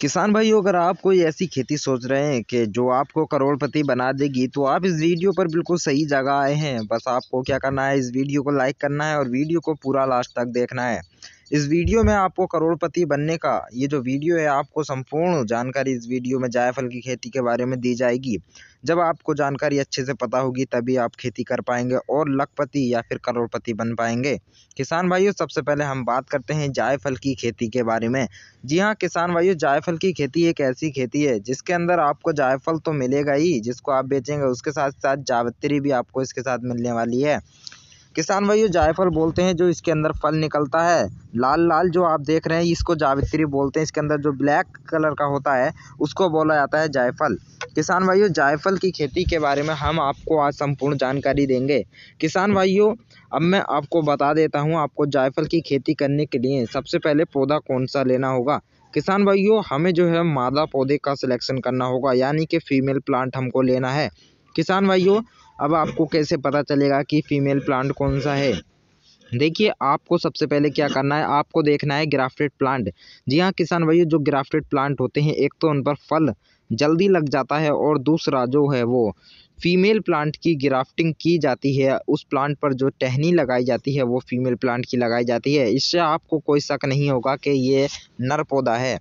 किसान भाई अगर आप कोई ऐसी खेती सोच रहे हैं कि जो आपको करोड़पति बना देगी तो आप इस वीडियो पर बिल्कुल सही जगह आए हैं बस आपको क्या करना है इस वीडियो को लाइक करना है और वीडियो को पूरा लास्ट तक देखना है इस वीडियो में आपको करोड़पति बनने का ये जो वीडियो है आपको संपूर्ण जानकारी इस वीडियो में जायफल की खेती के बारे में दी जाएगी जब आपको जानकारी अच्छे से पता होगी तभी आप खेती कर पाएंगे और लखपति या फिर करोड़पति बन पाएंगे किसान भाइयों सबसे पहले हम बात करते हैं जायफल की खेती के बारे में जी हाँ किसान भाइयों जायफल की खेती एक ऐसी खेती है जिसके अंदर आपको जायफल तो मिलेगा ही जिसको आप बेचेंगे उसके साथ साथ जावित्री भी आपको इसके साथ मिलने वाली है किसान भाई जायफल बोलते हैं जो इसके अंदर फल निकलता है लाल लाल जो आप देख रहे हैं इसको जावित्री बोलते हैं इसके अंदर जो ब्लैक कलर का होता है उसको बोला जाता है जायफल किसान भाइयों जायफल की खेती के बारे में हम आपको आज संपूर्ण जानकारी देंगे किसान भाइयों अब मैं आपको बता देता हूँ आपको जायफल की खेती करने के लिए सबसे पहले पौधा कौन सा लेना होगा किसान भाइयों हमें जो है मादा पौधे का सिलेक्शन करना होगा यानी कि फीमेल प्लांट हमको लेना है किसान भाइयों अब आपको कैसे पता चलेगा कि फ़ीमेल प्लांट कौन सा है देखिए आपको सबसे पहले क्या करना है आपको देखना है ग्राफ्टेड प्लांट जी हाँ किसान भाइयों जो ग्राफ्टेड प्लांट होते हैं एक तो उन पर फल जल्दी लग जाता है और दूसरा जो है वो फीमेल प्लांट की ग्राफ्टिंग की जाती है उस प्लांट पर जो टहनी लगाई जाती है वो फीमेल प्लांट की लगाई जाती है इससे आपको कोई शक नहीं होगा कि ये नर पौधा है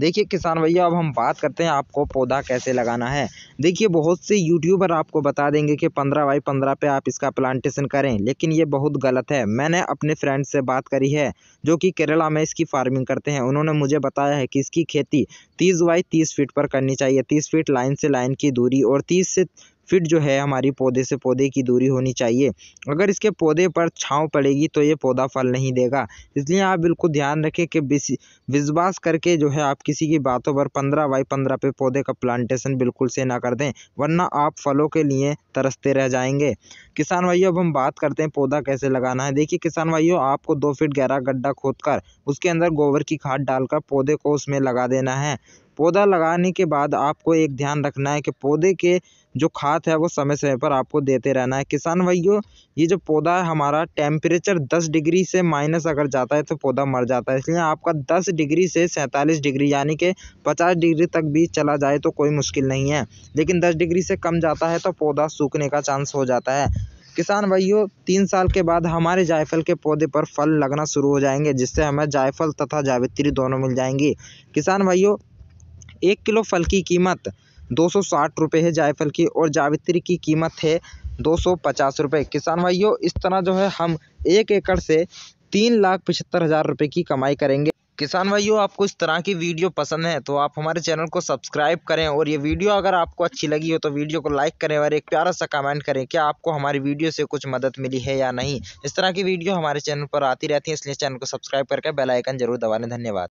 देखिए किसान भैया अब हम बात करते हैं आपको पौधा कैसे लगाना है देखिए बहुत से यूट्यूबर आपको बता देंगे कि पंद्रह बाई पंद्रह पे आप इसका प्लांटेशन करें लेकिन ये बहुत गलत है मैंने अपने फ्रेंड से बात करी है जो कि केरला में इसकी फार्मिंग करते हैं उन्होंने मुझे बताया है कि इसकी खेती तीस बाई तीस फीट पर करनी चाहिए तीस फीट लाइन से लाइन की दूरी और तीस से फिट जो है हमारी पौधे से पौधे की दूरी होनी चाहिए अगर इसके पौधे पर छाँव पड़ेगी तो ये पौधा फल नहीं देगा इसलिए आप बिल्कुल ध्यान रखें कि विश्वास करके जो है आप किसी की बातों पर पंद्रह बाई पंद्रह पे पौधे का प्लांटेशन बिल्कुल से ना कर दें वरना आप फलों के लिए तरसते रह जाएंगे किसान भाइयों अब हम बात करते हैं पौधा कैसे लगाना है देखिए किसान भाइयों आपको दो फीट गहरा गड्ढा खोदकर उसके अंदर गोबर की खाद डालकर पौधे को उसमें लगा देना है पौधा लगाने के बाद आपको एक ध्यान रखना है कि पौधे के जो खाद है वो समय समय पर आपको देते रहना है किसान भाइयों ये जो पौधा है हमारा टेम्परेचर दस डिग्री से माइनस अगर जाता है तो पौधा मर जाता है इसलिए आपका दस डिग्री से सैंतालीस डिग्री यानी कि पचास डिग्री तक भी चला जाए तो कोई मुश्किल नहीं है लेकिन दस डिग्री से कम जाता है तो पौधा सूखने का चांस हो जाता है किसान भाइयों तीन साल के बाद हमारे जायफल के पौधे पर फल लगना शुरू हो जाएंगे जिससे हमें जायफल तथा जावित्री दोनों मिल जाएंगी किसान भाइयों एक किलो फल की कीमत दो सौ साठ रुपये है जायफल की और जावित्री की कीमत है दो सौ पचास रुपये किसान भाइयों इस तरह जो है हम एक एकड़ से तीन लाख पचहत्तर हज़ार रुपये की कमाई करेंगे किसान भाइयों आपको इस तरह की वीडियो पसंद है तो आप हमारे चैनल को सब्सक्राइब करें और ये वीडियो अगर आपको अच्छी लगी हो तो वीडियो को लाइक करें और एक प्यारा सा कमेंट करें कि आपको हमारी वीडियो से कुछ मदद मिली है या नहीं इस तरह की वीडियो हमारे चैनल पर आती रहती है इसलिए चैनल को सब्सक्राइब करके बेलाइकन जरूर दबा लें धन्यवाद